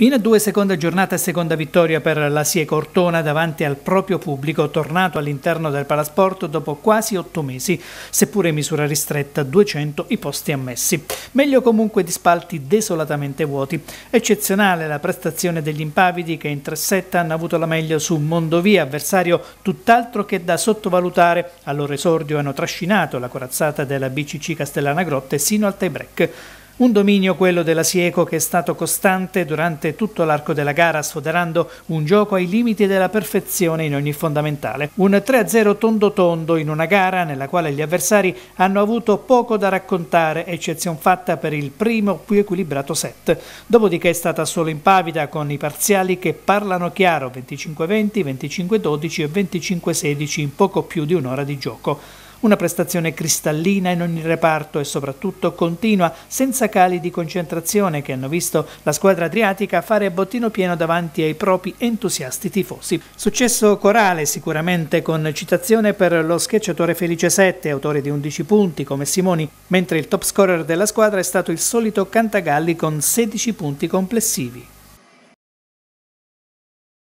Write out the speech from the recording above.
In due seconda giornata e seconda vittoria per la Sie Cortona davanti al proprio pubblico tornato all'interno del Palasport dopo quasi otto mesi, seppure in misura ristretta 200 i posti ammessi. Meglio comunque di spalti desolatamente vuoti. Eccezionale la prestazione degli impavidi che in tressetta hanno avuto la meglio su Mondovia, avversario tutt'altro che da sottovalutare. Al loro esordio hanno trascinato la corazzata della BCC Castellana Grotte sino al tie-break. Un dominio quello della Sieco che è stato costante durante tutto l'arco della gara, sfoderando un gioco ai limiti della perfezione in ogni fondamentale. Un 3-0 tondo tondo in una gara nella quale gli avversari hanno avuto poco da raccontare, eccezion fatta per il primo più equilibrato set. Dopodiché è stata solo impavida con i parziali che parlano chiaro 25-20, 25-12 e 25-16 in poco più di un'ora di gioco. Una prestazione cristallina in ogni reparto e soprattutto continua, senza cali di concentrazione che hanno visto la squadra adriatica fare bottino pieno davanti ai propri entusiasti tifosi. Successo corale sicuramente con citazione per lo schiacciatore Felice 7, autore di 11 punti come Simoni, mentre il top scorer della squadra è stato il solito Cantagalli con 16 punti complessivi.